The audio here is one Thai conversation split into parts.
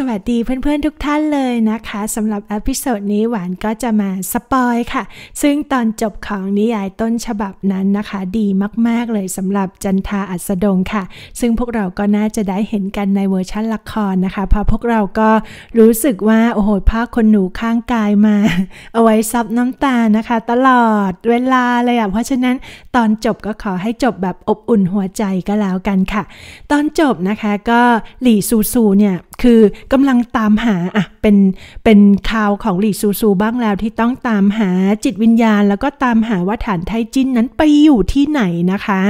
สวัสดีเพื่อนๆ ทุกท่านเลยนะคะสำหรับอพิโซดนี้หวานก็จะมาสปอยค่ะ ซึ่งตอนจบของนิยายต้นฉบับนั้นนะคะ ดีมากๆเลยสำหรับจันทาอัศดงค่ะ ซึ่งพวกเราก็น่าจะได้เห็นกันในเวอร์ชั่นละครนะคะเพราะพวกเราก็รู้สึกว่า โอ้โหผ้าคนหนูข้างกายมา เอาไว้ซับน้ำตานะคะ ตลอดเวลาเลยอะ่ะเพราะฉะนั้นตอนจบก็ขอให้จบแบบอบอุ่นหัวใจก็แล้วกันค่ะ ตอนจบนะคะก็หลี่ซูซูเนี่ยคือกำลังตามหาอ่ะ เป็น เป็นข่าวของหลี่ซูซูบ้างแล้วที่ต้องตามหาจิตวิญญาณ แล้วก็ตามหาว่าฐานไทจินนั้นไปอยู่ที่ไหนนะคะ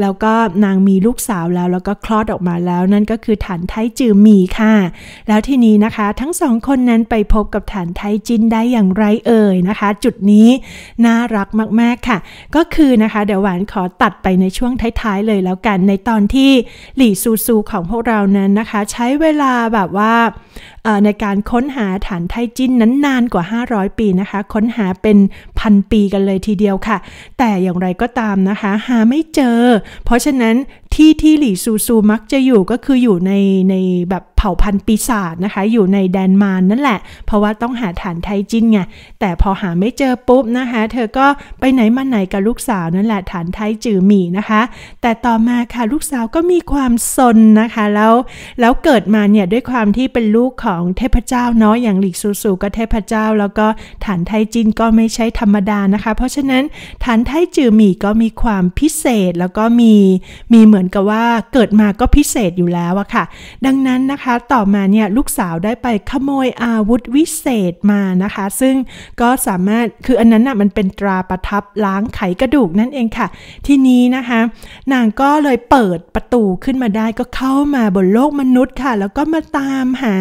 แล้วก็นางมีลูกสาวแล้ว แล้วก็คลอดออกมาแล้วนั่นก็คือฐานไทจือมีค่ะ แล้วทีนี้นะคะทั้งสองคนนั้นไปพบกับฐานไทจินได้อย่างไรเอ่ยนะคะ จุดนี้ น่ารักมาก ๆค่ะ ก็คือนะคะเดี๋ยวหวานขอตัดไปในช่วงท้ายๆเลยแล้วกันในตอนที่หลี่ซูซูของพวกเรานั้นนะคะใช้เวลาแบบว่าาในการค้นหาฐานไทจินนั้นนานกว่า 500 ปีนะคะ ค้นหาเป็นพันปีกันเลยทีเดียวค่ะ แต่อย่างไรก็ตามนะคะ หาไม่เจอ เพราะฉะนั้นที่ที่หลี่ซูซูมักจะอยู่ก็คืออยู่ในในแบบเผ่าพันธุ์ปีศาจนะคะอยู่ในแดนมานนั่นแหละเพราะว่าต้องหาฐานไทยจินไงแต่พอหาไม่เจอปุ๊บนะคะ เธอก็ไปไหนมาไหนกับลูกสาวนั่นแหละ ฐานไทยจือหมี่นะคะ แต่ต่อมาค่ะลูกสาวก็มีความสนนะคะ แล้วแล้วเกิดมาเนี่ยด้วยความที่เป็นลูกของเทพเจ้าเนาะอย่างหลี่ซูซูก็เทพเจ้า แล้วก็ฐานไทยจินก็ไม่ใช่ธรรมดานะคะ เพราะฉะนั้นฐานไทยจือหมี่ก็มีความพิเศษแล้วก็มีมีเหมือนอนกับว่าเกิดมาก็พิเศษอยู่แล้วอะค่ะ ดังนั้นนะคะต่อมาเนี่ย ลูกสาวได้ไปขโมยอาวุธวิเศษมานะคะ ซึ่งก็สามารถคืออันนั้นอะมันเป็นตราประทับล้างไขกระดูกนั่นเองค่ะ ทีนี้นะคะ นางก็เลยเปิดประตูขึ้นมาได้ก็เข้ามาบนโลกมนุษย์ค่ะ แล้วก็มาตามหา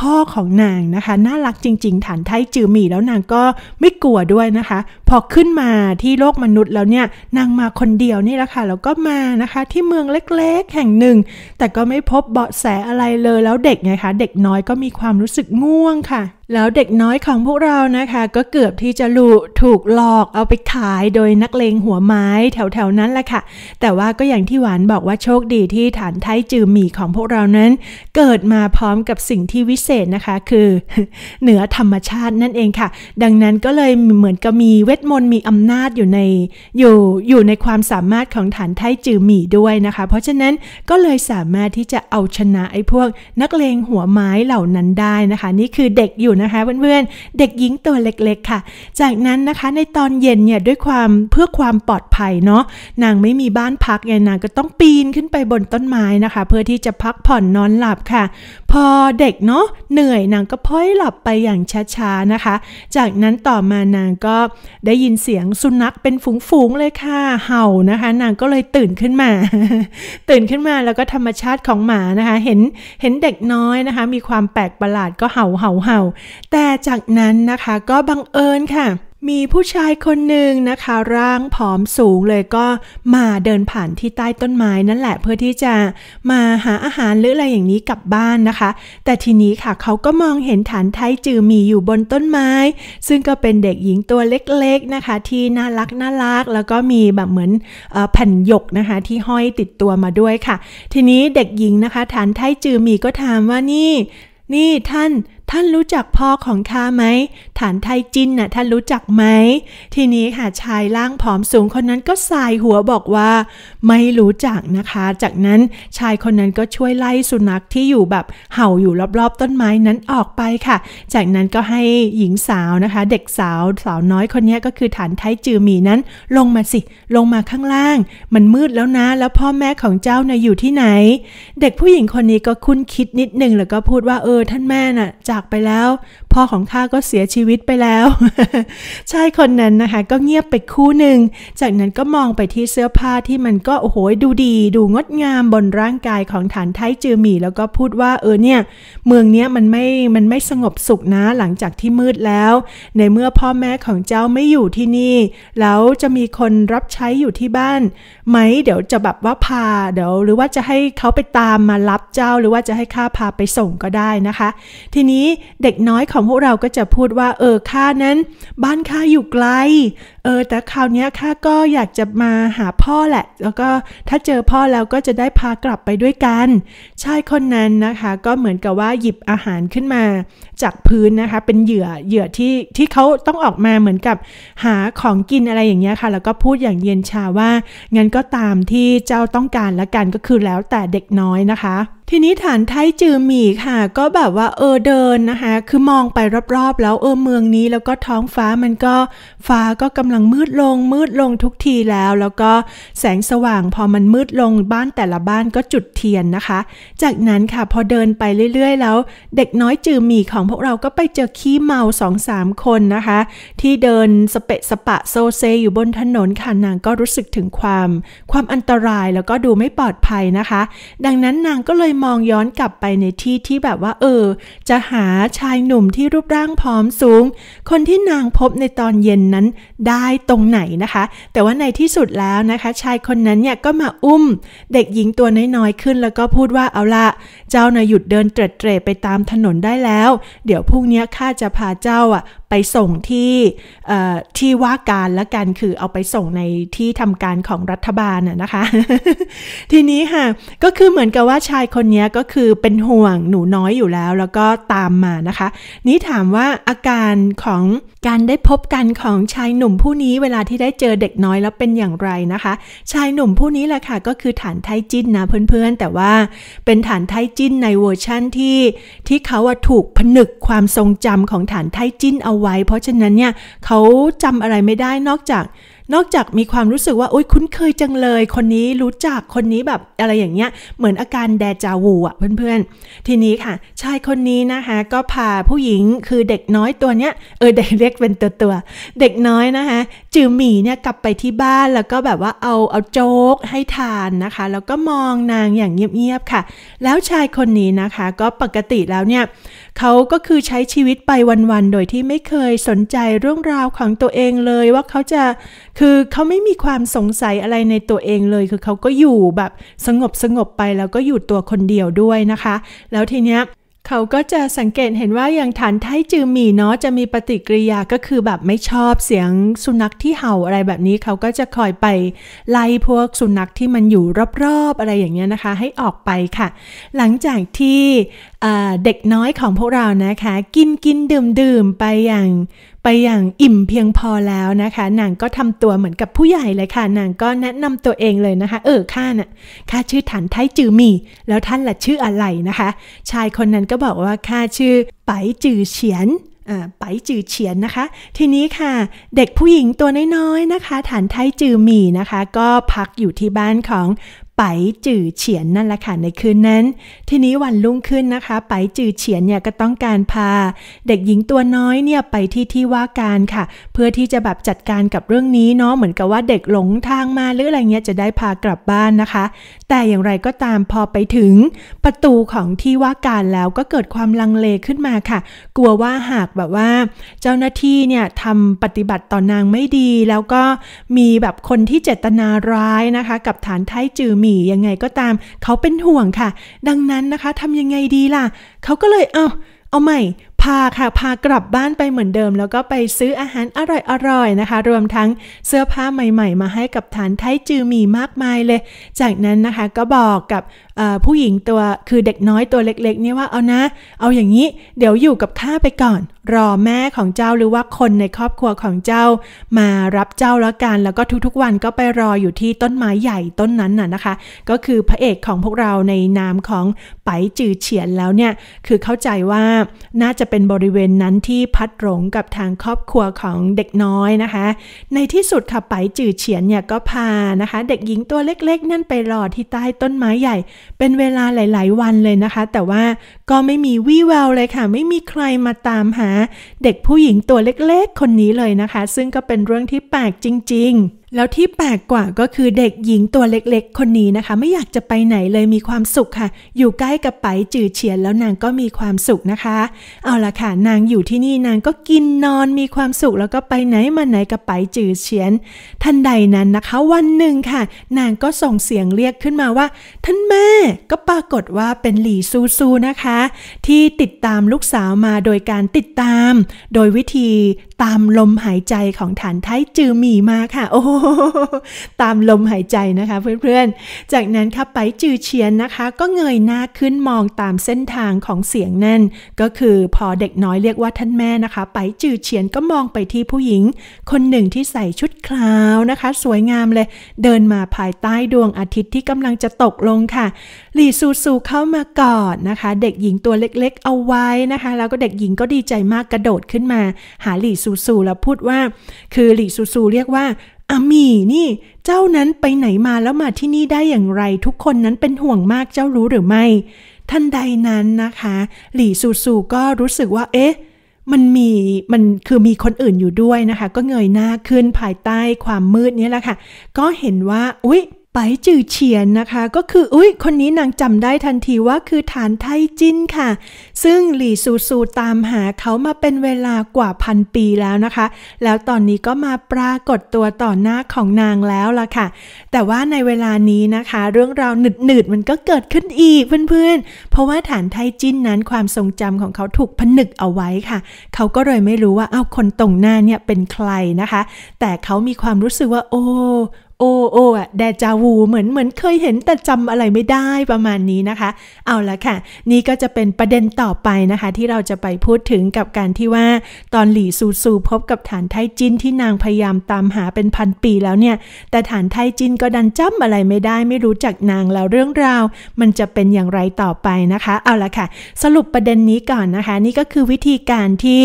พ่อของนางนะคะ น่ารักจริงๆ ฐานไทจือหมี่แล้วนางก็ไม่กลัวด้วยนะคะ พอขึ้นมาที่โลกมนุษย์แล้วเนี่ยนางมาคนเดียวนี่แหละค่ะแล้วก็มานะคะ ที่เมืองเล็กๆ แห่งหนึ่ง แต่ก็ไม่พบเบาะแสอะไรเลยแล้วเด็กไงคะ เด็กน้อยก็มีความรู้สึกง่วงค่ะแล้วเด็กน้อยของพวกเรานะคะ ก็เกือบที่จะลุถูกหลอกเอาไปขายโดยนักเลงหัวไม้แถวๆนั้นแหละค่ะ แต่ว่าก็อย่างที่หวานบอกว่าโชคดีที่ฐานไทจือหมี่ของพวกเรานั้น เกิดมาพร้อมกับสิ่งที่วิเศษนะคะคือเหนือธรรมชาตินั่นเองค่ะ ดังนั้นก็เลยเหมือนกับมีเวทมนต์มีอำนาจอยู่ในอยู่อยู่ในความสามารถของฐานไทจือหมี่ด้วยนะคะ เพราะฉะนั้นก็เลยสามารถที่จะเอาชนะไอ้พวกนักเลงหัวไม้เหล่านั้นได้นะคะ นี่คือเด็กอยู่นะคะเพื่อนๆเด็กหญิงตัวเล็กๆค่ะ จากนั้นนะคะในตอนเย็นเนี่ยด้วยความเพื่อความปลอดภัยเนาะนางไม่มีบ้านพักไงนางก็ต้องปีนขึ้นไปบนต้นไม้นะคะ เพื่อที่จะพักผ่อนนอนหลับค่ะ พอเด็กเนาะเหนื่อยนางก็พ้อยหลับไปอย่างช้าๆนะคะ จากนั้นต่อมานางก็ได้ยินเสียงสุนัขเป็นฝูงๆเลยค่ะเห่านะคะ นางก็เลยตื่นขึ้นมาตื่นขึ้นมาแล้วก็ธรรมชาติของหมานะคะ เห็นเห็นเด็กน้อยนะคะ มีความแปลกประหลาดก็เห่าเห่าเห่าแต่จากนั้นนะคะก็บังเอิญค่ะ มีผู้ชายคนหนึ่งนะคะ ร่างผอมสูงเลยก็มาเดินผ่านที่ใต้ต้นไม้ นั่นแหละ เพื่อที่จะมาหาอาหารหรืออะไรอย่างนี้กลับบ้านนะคะ แต่ทีนี้ค่ะเขาก็มองเห็นฐานไทยจือมีอยู่บนต้นไม้ ซึ่งก็เป็นเด็กหญิงตัวเล็กๆนะคะ ที่น่ารักน่ารักแล้วก็มีแบบเหมือนแผ่นหยกนะคะที่ห้อยติดตัวมาด้วยค่ะ ทีนี้เด็กหญิงนะคะ ฐานไทยจือมีก็ถามว่านี่นี่ท่านท่านรู้จักพ่อของข้าไหม ฐานไทยจินนะ่ะท่านรู้จักไหม ทีนี้ค่ะชายร่างผอมสูงคนนั้นก็สายหัวบอกว่าไม่รู้จักนะคะ จากนั้นชายคนนั้นก็ช่วยไล่สุนัขที่อยู่แบบเห่าอยู่รอบๆ ต้นไม้นั้นออกไปค่ะ จากนั้นก็ให้หญิงสาวนะคะ เด็กสาวสาวน้อยคนนี้ก็คือฐานไทยจือหมีนั้น ลงมาสิ ลงมาข้างล่าง มันมืดแล้วนะ แล้วพ่อแม่ของเจ้านะ่ะอยู่ที่ไหน เด็กผู้หญิงคนนี้ก็คุ้นคิดนิดนึงแล้วก็พูดว่าเออท่านแม่น่ะจากากไปแล้วพ่อของข้าก็เสียชีวิตไปแล้วชายคนนั้นนะคะก็เงียบไปคู่หนึ่ง จากนั้นก็มองไปที่เสื้อผ้าที่มันก็โอ้โหดูดีดูงดงามบนร่างกายของฐานไทจือหมี่ แล้วก็พูดว่าเออเนี่ยเมืองเนี้ยมันไม่ มันไม่สงบสุขนะหลังจากที่มืดแล้ว ในเมื่อพ่อแม่ของเจ้าไม่อยู่ที่นี่ แล้วจะมีคนรับใช้อยู่ที่บ้านไหมเดี๋ยวจะแบบว่าพาเดี๋ยวหรือว่าจะให้เขาไปตามมารับเจ้าหรือว่าจะให้ข้าพาไปส่งก็ได้นะคะ ทีนี้เด็กน้อยของของพวกเราก็จะพูดว่าเออข้านั้น บ้านข้าอยู่ไกลเออแต่คราวนี้ข้าก็อยากจะมาหาพ่อแหละ แล้วก็ถ้าเจอพ่อแล้วก็จะได้พากลับไปด้วยกันชายคนนั้นนะคะ ก็เหมือนกับว่าหยิบอาหารขึ้นมาจากพื้นนะคะ เป็นเหยื่อเหยื่อที่ ที่เขาต้องออกมาเหมือนกับหาของกินอะไรอย่างเงี้ยค่ะแล้วก็พูดอย่างเย็นชาว่า งั้นก็ตามที่เจ้าต้องการละกันก็คือแล้วแต่เด็กน้อยนะคะทีนี้ฐานไทจือหมี่ค่ะ ก็แบบว่าเออเดินนะคะ คือมองไปรอบๆแล้วเออเมืองนี้แล้วก็ท้องฟ้ามันก็ฟ้าก็กำลังมืดลงมืดลงทุกทีแล้ว แล้วก็แสงสว่างพอมันมืดลงบ้านแต่ละบ้านก็จุดเทียนนะคะ จากนั้นค่ะพอเดินไปเรื่อย ๆ แล้ว เด็กน้อยจือหมี่ของพวกเราก็ไปเจอขี้เมาสองสามคนนะคะ ที่เดินสเปะสปะโซเซ อยู่บนถนนค่ะนางก็รู้สึกถึงความ ความอันตรายแล้วก็ดูไม่ปลอดภัยนะคะ ดังนั้นนางก็เลยมองย้อนกลับไปในที่ที่แบบว่าเออ จะหาชายหนุ่มที่รูปร่างผอมสูง คนที่นางพบในตอนเย็นนั้นได้ตรงไหนนะคะ แต่ว่าในที่สุดแล้วนะคะ ชายคนนั้นเนี่ย ก็มาอุ้ม เด็กหญิงตัวน้อยๆขึ้น แล้วก็พูดว่าเอาละเจ้านะหยุดเดินเตร็ดเตรไปตามถนนได้แล้ว เดี๋ยวพรุ่งนี้ข้าจะพาเจ้าอ่ะไปส่งที่ที่ว่าการละกันคือเอาไปส่งในที่ทำการของรัฐบาลนะคะ ทีนี้ค่ะก็คือเหมือนกับว่าชายคนนี้ก็คือเป็นห่วงหนูน้อยอยู่แล้วแล้วก็ตามมานะคะ นี้ถามว่าอาการของการได้พบกันของชายหนุ่มผู้นี้เวลาที่ได้เจอเด็กน้อยแล้วเป็นอย่างไรนะคะ ชายหนุ่มผู้นี้แหละค่ะก็คือฐานไทจิ้นนะเพื่อนๆ แต่ว่าเป็นฐานไทจิ้นในเวอร์ชั่นที่ที่เขาถูกผนึกความทรงจำของฐานไทจิ้นเอาไว้เพราะฉะนั้นเนี่ยเขาจำอะไรไม่ได้นอกจากนอกจากมีความรู้สึกว่าโอ๊ยคุ้นเคยจังเลย คนนี้รู้จักคนนี้แบบอะไรอย่างเงี้ยเหมือนอาการแดจาวูอ่ะเพื่อนๆ ทีนี้ค่ะ ชายคนนี้นะคะก็พาผู้หญิงคือเด็กน้อยตัวเนี้ยเออเด็กเล็กเป็นตัวตัวเด็กน้อยนะคะจือหมี่เนี่ยกลับไปที่บ้านแล้วก็แบบว่าเอาเอาโจ๊กให้ทานนะคะแล้วก็มองนางอย่างเงียบๆค่ะ แล้วชายคนนี้นะคะก็ปกติแล้วเนี่ยเขาก็คือใช้ชีวิตไปวันๆโดยที่ไม่เคยสนใจเรื่องราวของตัวเองเลย ว่าเขาจะคือเขาไม่มีความสงสัยอะไรในตัวเองเลย คือเขาก็อยู่แบบสงบสงบไปแล้วก็อยู่ตัวคนเดียวด้วยนะคะ แล้วทีเนี้ยเขาก็จะสังเกตเห็นว่าอย่างฐานไทจือหมีเนาะจะมีปฏิกิริยาก็คือแบบไม่ชอบเสียงสุนัขที่เห่าอะไรแบบนี้เขาก็จะคอยไปไล่พวกสุนัขที่มันอยู่รอบๆอะไรอย่างเงี้ยนะคะ ให้ออกไปค่ะ หลังจากที่เด็กน้อยของพวกเรานะคะ กินกินดื่มดื่มไปอย่างไปอย่างอิ่มเพียงพอแล้วนะคะนางก็ทำตัวเหมือนกับผู้ใหญ่เลยค่ะนางก็แนะนำตัวเองเลยนะคะเออข้าน่ะข้าชื่อฐานไทจือมีแล้วท่านล่ะชื่ออะไรนะคะ ชายคนนั้นก็บอกว่าข้าชื่อไปจือเฉียนไปจือเฉียนนะคะ ทีนี้ค่ะ เด็กผู้หญิงตัวน้อยๆนะคะ ฐานไทจือมีนะคะ ก็พักอยู่ที่บ้านของไปจื่อเฉียนนั่นแหละค่ะในคืนนั้น ทีนี้วันลุ่งขึ้นนะคะ ไปจื่อเฉียนเนี่ยก็ต้องการพา เด็กหญิงตัวน้อยเนี่ยไปที่ที่ว่าการค่ะ เพื่อที่จะแบบจัดการกับเรื่องนี้เนาะเหมือนกับว่าเด็กหลงทางมาหรืออะไรเงี้ยจะได้พากลับบ้านนะคะ แต่อย่างไรก็ตามพอไปถึง ประตูของที่ว่าการแล้วก็เกิดความลังเลขึ้นมาค่ะ กลัวว่าหากแบบว่า เจ้าหน้าที่เนี่ยทำปฏิบัติต่อนางไม่ดี แล้วก็มีแบบคนที่เจตนาร้ายนะคะ กับฐานไทจือมีี่ยังไงก็ตามเขาเป็นห่วงค่ะ ดังนั้นนะคะทำยังไงดีล่ะ เขาก็เลยเอาเอาใหม่พาค่ะพากลับบ้านไปเหมือนเดิม แล้วก็ไปซื้ออาหารอร่อยๆนะคะ รวมทั้งเสื้อผ้าใหม่ๆ มาให้กับฐานไทจือมีมากมายเลย จากนั้นนะคะก็บอกกับผู้หญิงตัวคือเด็กน้อยตัวเล็กๆนี่ว่าเอานะเอาอย่างนี้เดี๋ยวอยู่กับข้าไปก่อน รอแม่ของเจ้าหรือว่าคนในครอบครัวของเจ้ามารับเจ้าแล้วกันแล้วก็ทุกๆ วันก็ไปรออยู่ที่ต้นไม้ใหญ่ต้นนั้นน่ะนะคะ ก็คือพระเอกของพวกเราในนามของไปจือเฉียนแล้วเนี่ยคือเข้าใจว่าน่าจะเป็นบริเวณนั้นที่พัดหลงกับทางครอบครัวของเด็กน้อยนะคะ ในที่สุดค่ะไปจื่อเฉียนเนี่ยก็พานะคะ เด็กหญิงตัวเล็กๆ นั่นไปรอที่ใต้ต้นไม้ใหญ่ เป็นเวลาหลาย ๆ วันเลยนะคะ แต่ว่าก็ไม่มีวี่แววเลยค่ะไม่มีใครมาตามหา เด็กผู้หญิงตัวเล็กๆคนนี้เลยนะคะ ซึ่งก็เป็นเรื่องที่แปลกจริงๆแล้วที่แปลกกว่าก็คือเด็กหญิงตัวเล็กๆ คนนี้นะคะ ไม่อยากจะไปไหนเลยมีความสุขค่ะ อยู่ใกล้กับไปจือเฉียน แล้วนางก็มีความสุขนะคะ เอาละค่ะนางอยู่ที่นี่นางก็กินนอนมีความสุข แล้วก็ไปไหนมาไหนกับไปจือเฉียนทันใดนั้นนะคะวันหนึ่งค่ะ นางก็ส่งเสียงเรียกขึ้นมาว่า ท่านแม่ก็ปรากฏว่าเป็นหลี่ซูซูนะคะ ที่ติดตามลูกสาวมาโดยการติดตาม โดยวิธีตามลมหายใจของฐานไทจือหมีมาค่ะโอ้ตามลมหายใจนะคะเพื่อนๆ จากนั้นค่ะไปจือเชียนนะคะก็เงยหน้าขึ้นมองตามเส้นทางของเสียงนั่นก็คือพอเด็กน้อยเรียกว่าท่านแม่นะคะ ไปจือเชียนก็มองไปที่ผู้หญิง คนหนึ่งที่ใส่ชุดคลาวนะคะ สวยงามเลยเดินมาภายใต้ดวงอาทิตย์ที่กำลังจะตกลงค่ะหลี่ซูซูเข้ามากอดนะคะเด็กหญิงตัวเล็กๆ เอาไว้นะคะ แล้วก็เด็กหญิงก็ดีใจมากกระโดดขึ้นมาหาหลี่ซูซูแล้วพูดว่า คือหลี่ซูซูเรียกว่าอามีนี่เจ้านั้นไปไหนมาแล้วมาที่นี่ได้อย่างไร ทุกคนนั้นเป็นห่วงมากเจ้ารู้หรือไม่ท่านใดนั้นนะคะ หลี่ซูซูก็รู้สึกว่า เอ๊ะ มันมีมันคือมีคนอื่นอยู่ด้วยนะคะ ก็เงยหน้าขึ้นภายใต้ความมืดนี้แหละคะ่ะก็เห็นว่าอุ๊ยไปจือเฉียนนะคะ ก็คืออุ้ยคนนี้นางจำได้ทันทีว่าคือฐานไทจินค่ะ ซึ่งหลี่ซูซูตามหาเขามาเป็นเวลากว่าพันปีแล้วนะคะ แล้วตอนนี้ก็มาปรากฏตัวต่อหน้าของนางแล้วละค่ะ แต่ว่าในเวลานี้นะคะ เรื่องราวหนืดดมันก็เกิดขึ้นอีกเพื่อนๆ เพราะว่าฐานไทจินนั้นความทรงจำของเขาถูกผนึกเอาไว้ค่ะ เขาก็เลยไม่รู้ว่าเอ้าคนตรงหน้าเนี่ยเป็นใครนะคะ แต่เขามีความรู้สึกว่าโอ้โอโออะแดจาวูเหมือนเหมือนเคยเห็นแต่จำอะไรไม่ได้ประมาณนี้นะคะเอาละค่ะ นี่ก็จะเป็นประเด็นต่อไปนะคะ ที่เราจะไปพูดถึงกับการที่ว่าตอนหลี่ซูซูพบกับฐานไทจินที่นางพยายามตามหาเป็นพันปีแล้วเนี่ยแต่ฐานไทจินก็ดันจำอะไรไม่ได้ ไม่รู้จักนางแล้วเรื่องราว มันจะเป็นอย่างไรต่อไปนะคะเอาละค่ะสรุปประเด็นนี้ก่อนนะคะ นี่ก็คือวิธีการที่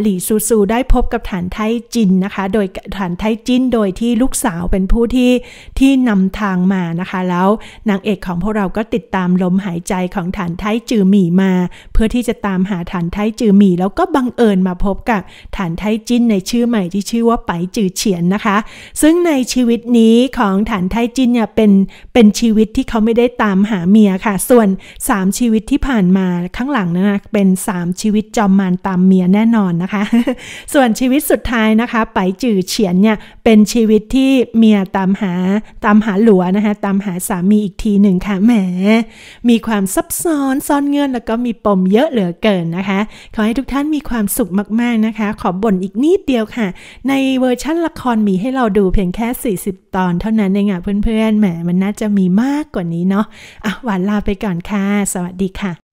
หลี่ซูซูได้พบกับฐานไทจินนะคะโดยฐานไทจินโดยที่ลูกสาวเป็นผู้ที่ที่นำทางมานะคะ แล้วนางเอกของพวกเราก็ติดตามลมหายใจของฐานไทจือหมี่มา เพื่อที่จะตามหาฐานไทจือหมี่แล้วก็บังเอิญมาพบกับฐานไทจินในชื่อใหม่ที่ชื่อว่าไปจือเฉียนนะคะ ซึ่งในชีวิตนี้ของฐานไทจินเนี่ยเป็นเป็นชีวิตที่เขาไม่ได้ตามหาเมียค่ะ ส่วน 3 ชีวิตที่ผ่านมาข้างหลังนะคะเป็น 3 ชีวิตจอมมารตามเมียแน่นอนนะคะส่วนชีวิตสุดท้ายนะคะไปจือเฉียนเนี่ยเป็นชีวิตที่เมียตามหาตามหาหลัวนะคะ ตามหาสามีอีกทีหนึ่งค่ะแหมมีความซับซ้อนซ่อนเงื่อน แล้วก็มีปมเยอะเหลือเกินนะคะ ขอให้ทุกท่านมีความสุขมากๆนะคะ ขอบ่นอีกนิดเดียวค่ะ ในเวอร์ชั่นละครมีให้เราดูเพียงแค่ 40 ตอนเท่านั้นเองอ่ะเพื่อนๆแหม มันน่าจะมีมากกว่านี้เนาะอ่ะหวานลาไปก่อนค่ะสวัสดีค่ะ